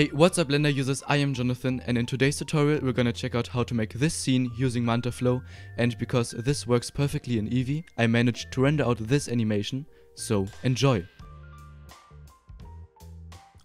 Hey, what's up Blender users, I am Jonathan and in today's tutorial we're gonna check out how to make this scene using MantaFlow and because this works perfectly in Eevee, I managed to render out this animation, so enjoy!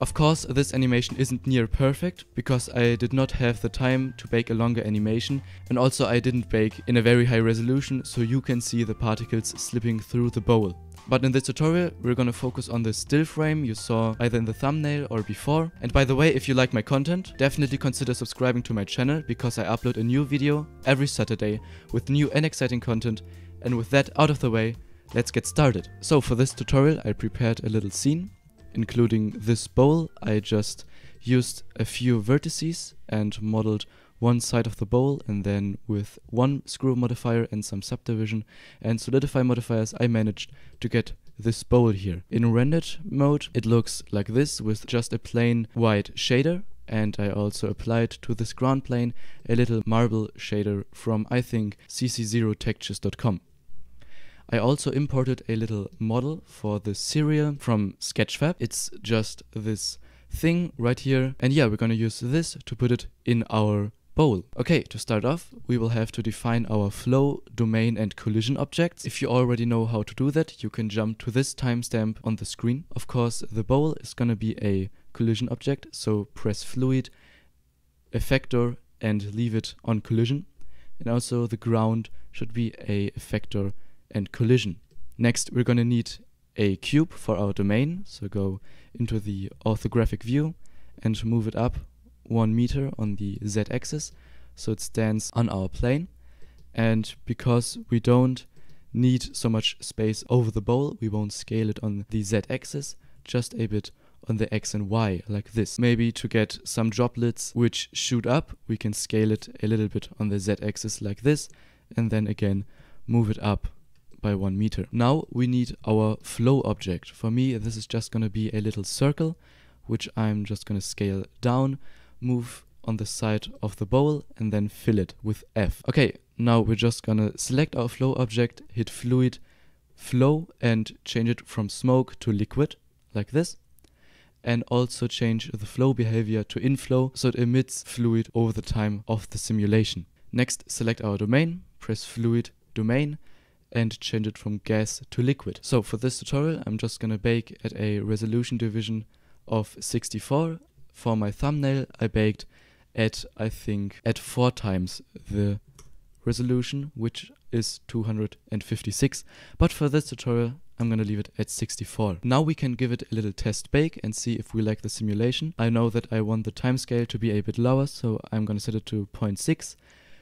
Of course, this animation isn't near perfect, because I did not have the time to bake a longer animation, and also I didn't bake in a very high resolution, so you can see the particles slipping through the bowl. But in this tutorial, we're gonna focus on the still frame you saw either in the thumbnail or before. And by the way, if you like my content, definitely consider subscribing to my channel because I upload a new video every Saturday with new and exciting content. And with that out of the way, let's get started. So for this tutorial, I prepared a little scene, including this bowl. I just used a few vertices and modeled one side of the bowl and then with one screw modifier and some subdivision and solidify modifiers I managed to get this bowl here. In rendered mode it looks like this with just a plain white shader and I also applied to this ground plane a little marble shader from I think cc0textures.com. I also imported a little model for the serial from Sketchfab. It's just this thing right here and yeah we're gonna use this to put it in our bowl. Okay, to start off, we will have to define our flow, domain and collision objects. If you already know how to do that, you can jump to this timestamp on the screen. Of course, the bowl is gonna be a collision object, so press fluid, effector and leave it on collision. And also the ground should be a effector and collision. Next, we're gonna need a cube for our domain, so go into the orthographic view and move it up one meter on the z-axis, so it stands on our plane. And because we don't need so much space over the bowl, we won't scale it on the z-axis, just a bit on the x and y, like this. Maybe to get some droplets which shoot up, we can scale it a little bit on the z-axis like this, and then again move it up by one meter. Now we need our flow object. For me, this is just gonna be a little circle, which I'm just gonna scale down move on the side of the bowl and then fill it with F. Okay, now we're just gonna select our flow object, hit fluid flow and change it from smoke to liquid like this and also change the flow behavior to inflow so it emits fluid over the time of the simulation. Next, select our domain, press fluid domain and change it from gas to liquid. So for this tutorial, I'm just gonna bake at a resolution division of 64 for my thumbnail, I baked at, I think, at four times the resolution, which is 256. But for this tutorial, I'm gonna leave it at 64. Now we can give it a little test bake and see if we like the simulation. I know that I want the time scale to be a bit lower, so I'm gonna set it to 0.6,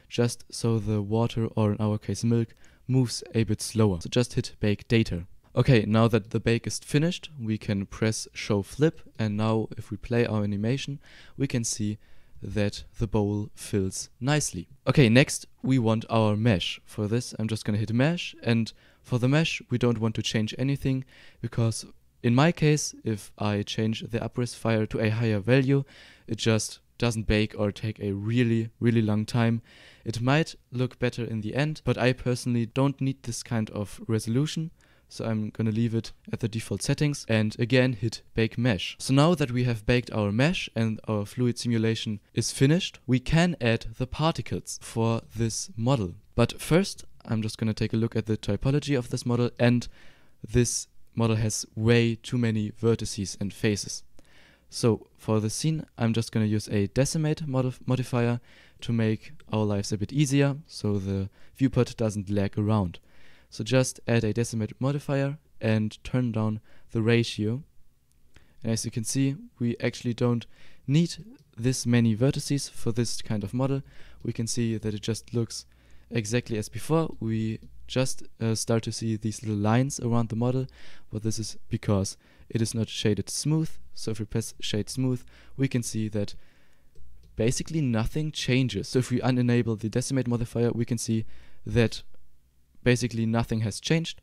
just so the water, or in our case milk, moves a bit slower. So just hit bake data. Okay, now that the bake is finished, we can press show flip and now if we play our animation, we can see that the bowl fills nicely. Okay, next we want our mesh. For this, I'm just gonna hit mesh and for the mesh, we don't want to change anything because in my case, if I change the uprest fire to a higher value, it just doesn't bake or take a really, really long time. It might look better in the end, but I personally don't need this kind of resolution. So I'm gonna leave it at the default settings and again hit bake mesh. So now that we have baked our mesh and our fluid simulation is finished, we can add the particles for this model. But first, I'm just gonna take a look at the typology of this model and this model has way too many vertices and faces. So for the scene, I'm just going to use a decimate modif modifier to make our lives a bit easier so the viewport doesn't lag around. So just add a decimate modifier and turn down the ratio. And as you can see, we actually don't need this many vertices for this kind of model. We can see that it just looks exactly as before. We just uh, start to see these little lines around the model, but this is because it is not shaded smooth. So if we press shade smooth, we can see that basically nothing changes. So if we unenable the decimate modifier, we can see that Basically nothing has changed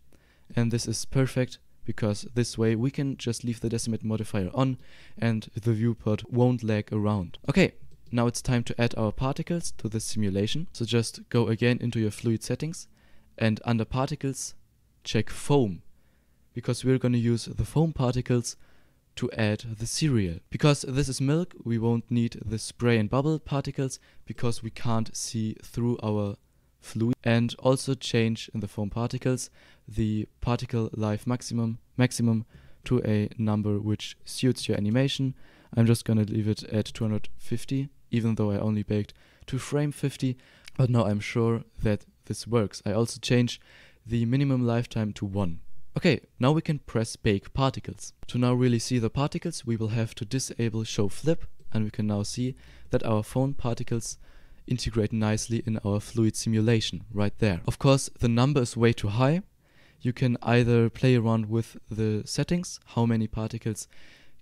and this is perfect because this way we can just leave the decimate modifier on and the viewport won't lag around. Okay, now it's time to add our particles to the simulation. So just go again into your fluid settings and under particles check foam because we're going to use the foam particles to add the cereal. Because this is milk, we won't need the spray and bubble particles because we can't see through our fluid and also change in the foam particles the particle life maximum maximum to a number which suits your animation. I'm just gonna leave it at 250 even though I only baked to frame 50 but now I'm sure that this works. I also change the minimum lifetime to 1. Okay, now we can press bake particles. To now really see the particles we will have to disable show flip and we can now see that our phone particles integrate nicely in our fluid simulation right there. Of course, the number is way too high. You can either play around with the settings, how many particles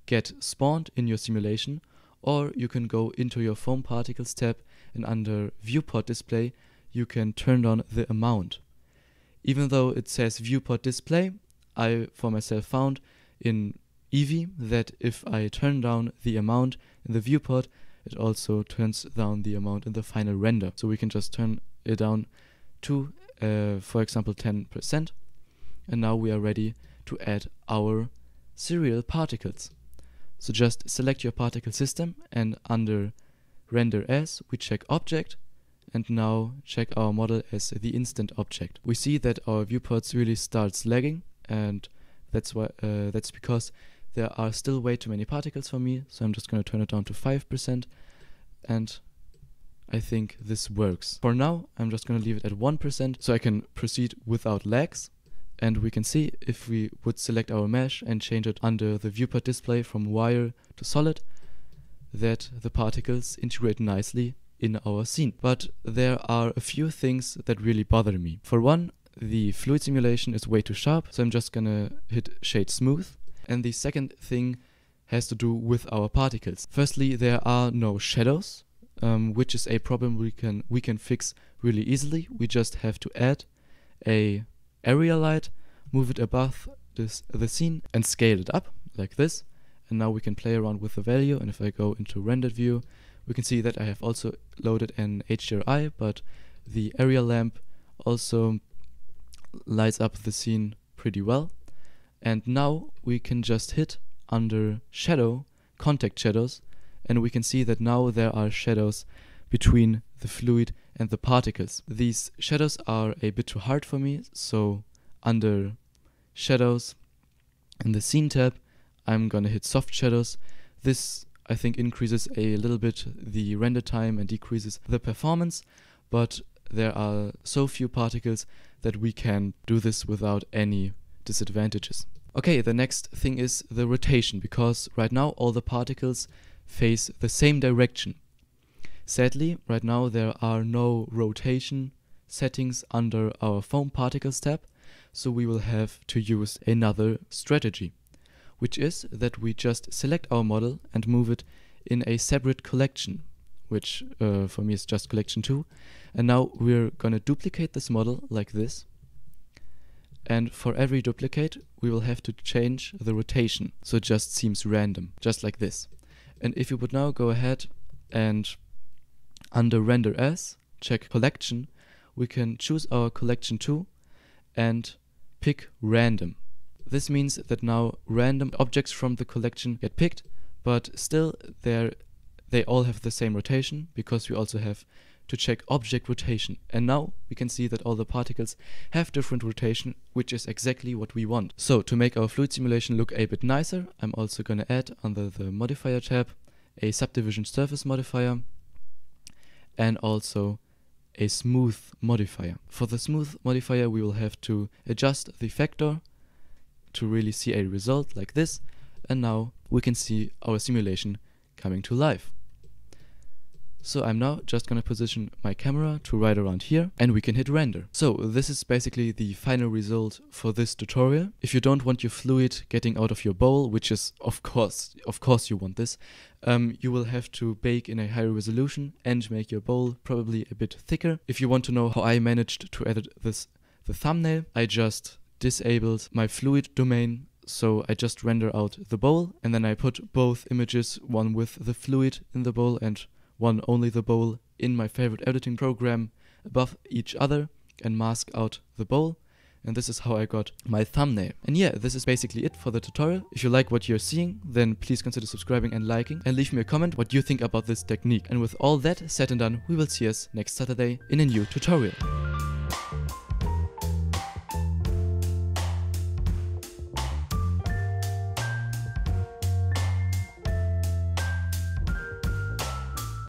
get spawned in your simulation, or you can go into your foam particles tab and under viewport display, you can turn on the amount. Even though it says viewport display, I for myself found in Eevee that if I turn down the amount in the viewport, it also turns down the amount in the final render. So we can just turn it down to, uh, for example, 10%. And now we are ready to add our serial particles. So just select your particle system and under render as, we check object and now check our model as the instant object. We see that our viewports really starts lagging and that's why uh, that's because there are still way too many particles for me, so I'm just going to turn it down to 5%, and I think this works. For now, I'm just going to leave it at 1%, so I can proceed without lags, and we can see if we would select our mesh and change it under the viewport display from wire to solid, that the particles integrate nicely in our scene. But there are a few things that really bother me. For one, the fluid simulation is way too sharp, so I'm just gonna hit shade smooth and the second thing has to do with our particles. Firstly, there are no shadows, um, which is a problem we can we can fix really easily. We just have to add a area light, move it above this the scene, and scale it up like this. And now we can play around with the value. And if I go into rendered view, we can see that I have also loaded an HDRI, but the area lamp also lights up the scene pretty well. And now we can just hit under shadow, contact shadows, and we can see that now there are shadows between the fluid and the particles. These shadows are a bit too hard for me, so under shadows in the scene tab, I'm gonna hit soft shadows. This I think increases a little bit the render time and decreases the performance, but there are so few particles that we can do this without any disadvantages. Okay, the next thing is the rotation, because right now all the particles face the same direction. Sadly, right now there are no rotation settings under our foam particles tab, so we will have to use another strategy, which is that we just select our model and move it in a separate collection, which uh, for me is just collection 2. And now we're gonna duplicate this model like this and for every duplicate, we will have to change the rotation. So it just seems random, just like this. And if you would now go ahead and under render as, check collection, we can choose our collection too and pick random. This means that now random objects from the collection get picked, but still they all have the same rotation because we also have to check object rotation. And now we can see that all the particles have different rotation, which is exactly what we want. So to make our fluid simulation look a bit nicer, I'm also going to add under the modifier tab a subdivision surface modifier and also a smooth modifier. For the smooth modifier we will have to adjust the factor to really see a result like this and now we can see our simulation coming to life. So I'm now just gonna position my camera to right around here and we can hit render. So this is basically the final result for this tutorial. If you don't want your fluid getting out of your bowl, which is of course, of course you want this, um, you will have to bake in a higher resolution and make your bowl probably a bit thicker. If you want to know how I managed to edit this the thumbnail, I just disabled my fluid domain so I just render out the bowl and then I put both images, one with the fluid in the bowl and one only the bowl in my favorite editing program above each other and mask out the bowl. And this is how I got my thumbnail. And yeah, this is basically it for the tutorial. If you like what you're seeing, then please consider subscribing and liking and leave me a comment what you think about this technique. And with all that said and done, we will see us next Saturday in a new tutorial.